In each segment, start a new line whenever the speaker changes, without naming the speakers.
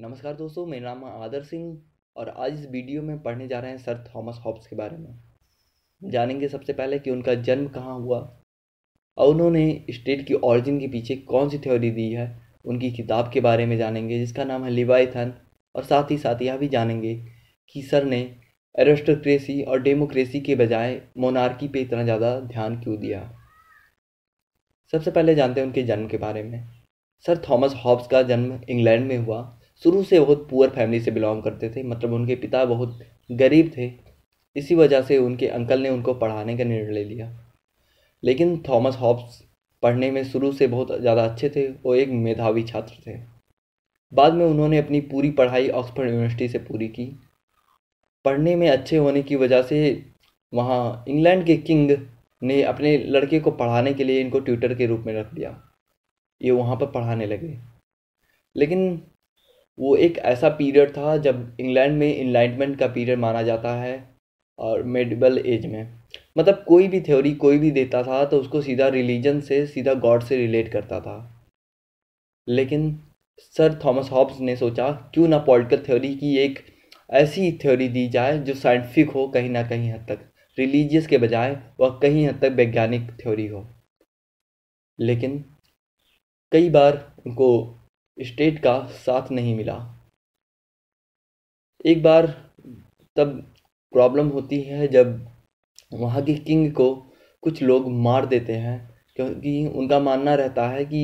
नमस्कार दोस्तों मेरा नाम आदर सिंह और आज इस वीडियो में पढ़ने जा रहे हैं सर थॉमस हॉब्स के बारे में जानेंगे सबसे पहले कि उनका जन्म कहाँ हुआ और उन्होंने स्टेट की ओरिजिन के पीछे कौन सी थ्योरी दी है उनकी किताब के बारे में जानेंगे जिसका नाम है लिवाइथन और साथ ही साथ यह भी जानेंगे कि सर ने एरोस्टोक्रेसी और डेमोक्रेसी के बजाय मोनार्की पे इतना ज़्यादा ध्यान क्यों दिया सबसे पहले जानते हैं उनके जन्म के बारे में सर थॉमस हॉब्स का जन्म इंग्लैंड में हुआ शुरू से बहुत पुअर फैमिली से बिलोंग करते थे मतलब उनके पिता बहुत गरीब थे इसी वजह से उनके अंकल ने उनको पढ़ाने का निर्णय लिया लेकिन थॉमस हॉब्स पढ़ने में शुरू से बहुत ज़्यादा अच्छे थे वो एक मेधावी छात्र थे बाद में उन्होंने अपनी पूरी पढ़ाई ऑक्सफोर्ड यूनिवर्सिटी से पूरी की पढ़ने में अच्छे होने की वजह से वहाँ इंग्लैंड के किंग ने अपने लड़के को पढ़ाने के लिए इनको ट्यूटर के रूप में रख दिया ये वहाँ पर पढ़ाने लगे लेकिन वो एक ऐसा पीरियड था जब इंग्लैंड में इनलाइटमेंट का पीरियड माना जाता है और मेडिबल एज में मतलब कोई भी थ्योरी कोई भी देता था तो उसको सीधा रिलीजन से सीधा गॉड से रिलेट करता था लेकिन सर थॉमस हॉब्स ने सोचा क्यों ना पॉलिटिकल थ्योरी की एक ऐसी थ्योरी दी जाए जो साइंटिफिक हो कहीं ना कहीं हद तक रिलीजियस के बजाय वह कहीं हद तक वैज्ञानिक थ्योरी हो लेकिन कई बार उनको स्टेट का साथ नहीं मिला एक बार तब प्रॉब्लम होती है जब वहाँ के किंग को कुछ लोग मार देते हैं क्योंकि उनका मानना रहता है कि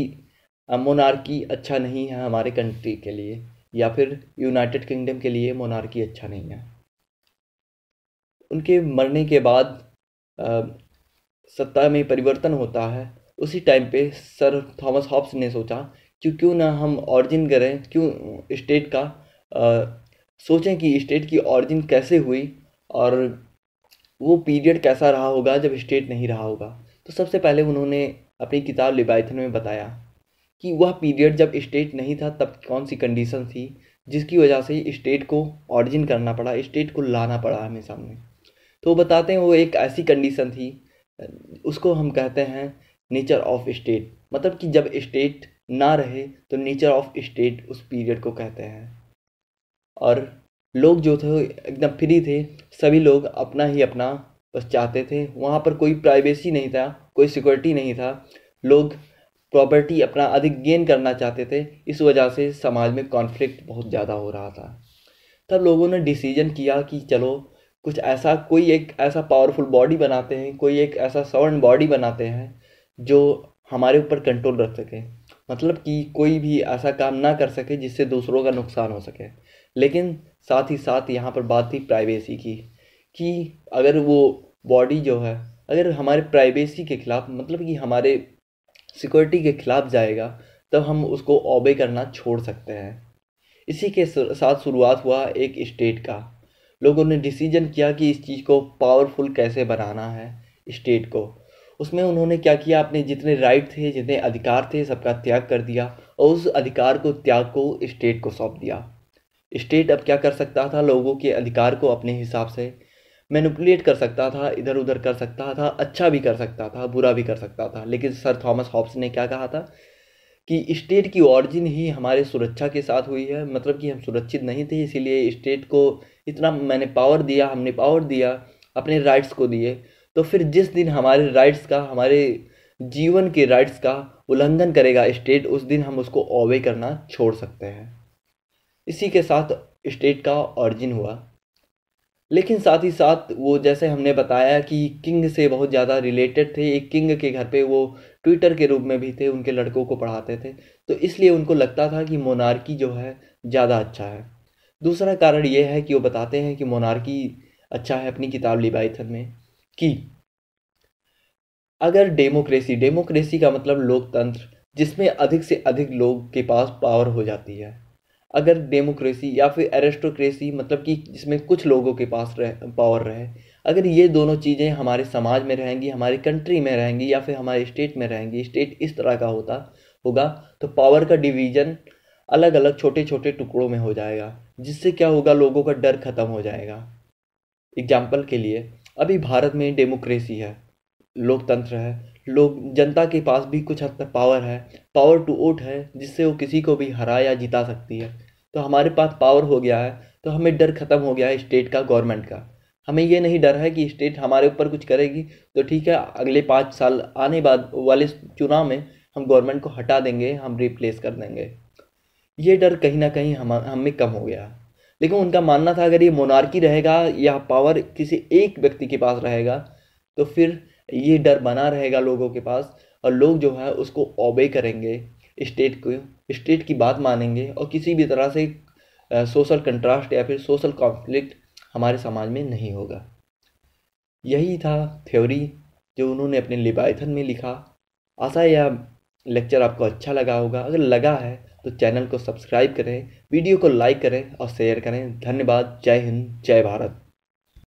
मोनार्की अच्छा नहीं है हमारे कंट्री के लिए या फिर यूनाइटेड किंगडम के लिए मोनार्की अच्छा नहीं है उनके मरने के बाद आ, सत्ता में परिवर्तन होता है उसी टाइम पे सर थॉमस हॉब्स ने सोचा कि क्यों ना हम ऑरिजिन करें क्यों स्टेट का आ, सोचें कि स्टेट की ऑरिजिन कैसे हुई और वो पीरियड कैसा रहा होगा जब स्टेट नहीं रहा होगा तो सबसे पहले उन्होंने अपनी किताब लिबाइथन में बताया कि वह पीरियड जब स्टेट नहीं था तब कौन सी कंडीशन थी जिसकी वजह से स्टेट को ऑरिजिन करना पड़ा स्टेट को लाना पड़ा हमें सामने तो वो बताते हैं वो एक ऐसी कंडीशन थी उसको हम कहते हैं नेचर ऑफ स्टेट मतलब कि जब स्टेट ना रहे तो नेचर ऑफ स्टेट उस पीरियड को कहते हैं और लोग जो थे एकदम फ्री थे सभी लोग अपना ही अपना बस चाहते थे वहाँ पर कोई प्राइवेसी नहीं था कोई सिक्योरिटी नहीं था लोग प्रॉपर्टी अपना अधिक गेन करना चाहते थे इस वजह से समाज में कॉन्फ्लिक्ट बहुत ज़्यादा हो रहा था तब लोगों ने डिसीजन किया कि चलो कुछ ऐसा कोई एक ऐसा पावरफुल बॉडी बनाते हैं कोई एक ऐसा सवर्ण बॉडी बनाते हैं जो हमारे ऊपर कंट्रोल रख सके मतलब कि कोई भी ऐसा काम ना कर सके जिससे दूसरों का नुकसान हो सके लेकिन साथ ही साथ यहाँ पर बात थी प्राइवेसी की कि अगर वो बॉडी जो है अगर हमारे प्राइवेसी के ख़िलाफ़ मतलब कि हमारे सिक्योरिटी के ख़िलाफ़ जाएगा तब हम उसको ओबे करना छोड़ सकते हैं इसी के साथ शुरुआत हुआ एक स्टेट का लोगों ने डिसीजन किया कि इस चीज़ को पावरफुल कैसे बनाना है स्टेट को उसमें उन्होंने क्या किया अपने जितने राइट थे जितने अधिकार थे सबका त्याग कर दिया और उस अधिकार को त्याग को स्टेट को सौंप दिया स्टेट अब क्या कर सकता था लोगों के अधिकार को अपने हिसाब से मैनिपुलेट कर सकता था इधर उधर कर सकता था अच्छा भी कर सकता था बुरा भी कर सकता था लेकिन सर थॉमस हॉब्स ने क्या कहा था कि स्टेट की ऑरिजिन ही हमारे सुरक्षा के साथ हुई है मतलब कि हम सुरक्षित नहीं थे इसीलिए स्टेट को इतना मैंने पावर दिया हमने पावर दिया अपने राइट्स को दिए तो फिर जिस दिन हमारे राइट्स का हमारे जीवन के राइट्स का उल्लंघन करेगा स्टेट उस दिन हम उसको ओवे करना छोड़ सकते हैं इसी के साथ स्टेट का ऑरिजिन हुआ लेकिन साथ ही साथ वो जैसे हमने बताया कि किंग से बहुत ज़्यादा रिलेटेड थे एक किंग के घर पे वो ट्विटर के रूप में भी थे उनके लड़कों को पढ़ाते थे तो इसलिए उनको लगता था कि मोनार्की जो है ज़्यादा अच्छा है दूसरा कारण ये है कि वो बताते हैं कि मोनार्की अच्छा है अपनी किताब लिबाइथन में कि अगर डेमोक्रेसी डेमोक्रेसी का मतलब लोकतंत्र जिसमें अधिक से अधिक लोग के पास पावर हो जाती है अगर डेमोक्रेसी या फिर एरेस्टोक्रेसी मतलब कि जिसमें कुछ लोगों के पास रह पावर रहे अगर ये दोनों चीज़ें हमारे समाज में रहेंगी हमारी कंट्री में रहेंगी या फिर हमारे स्टेट में रहेंगी स्टेट इस तरह का होता होगा तो पावर का डिवीज़न अलग अलग छोटे छोटे टुकड़ों में हो जाएगा जिससे क्या होगा लोगों का डर ख़त्म हो जाएगा एग्जाम्पल के लिए अभी भारत में डेमोक्रेसी है लोकतंत्र है लोग जनता के पास भी कुछ हद तक पावर है पावर टू वोट है जिससे वो किसी को भी हरा या जिता सकती है तो हमारे पास पावर हो गया है तो हमें डर ख़त्म हो गया है स्टेट का गवर्नमेंट का हमें ये नहीं डर है कि स्टेट हमारे ऊपर कुछ करेगी तो ठीक है अगले पाँच साल आने बाद वाले चुनाव में हम गवर्नमेंट को हटा देंगे हम रिप्लेस कर देंगे ये डर कहीं ना कहीं हम हमें कम हो गया लेकिन उनका मानना था अगर ये मोनार्की रहेगा या पावर किसी एक व्यक्ति के पास रहेगा तो फिर ये डर बना रहेगा लोगों के पास और लोग जो है उसको ओबे करेंगे स्टेट को स्टेट की बात मानेंगे और किसी भी तरह से सोशल कंट्रास्ट या फिर सोशल कॉन्फ्लिक्ट हमारे समाज में नहीं होगा यही था थ्योरी जो उन्होंने अपने लिबाइथन में लिखा आशा यह लेक्चर आपको अच्छा लगा होगा अगर लगा है तो चैनल को सब्सक्राइब करें वीडियो को लाइक करें और शेयर करें धन्यवाद जय हिंद जय भारत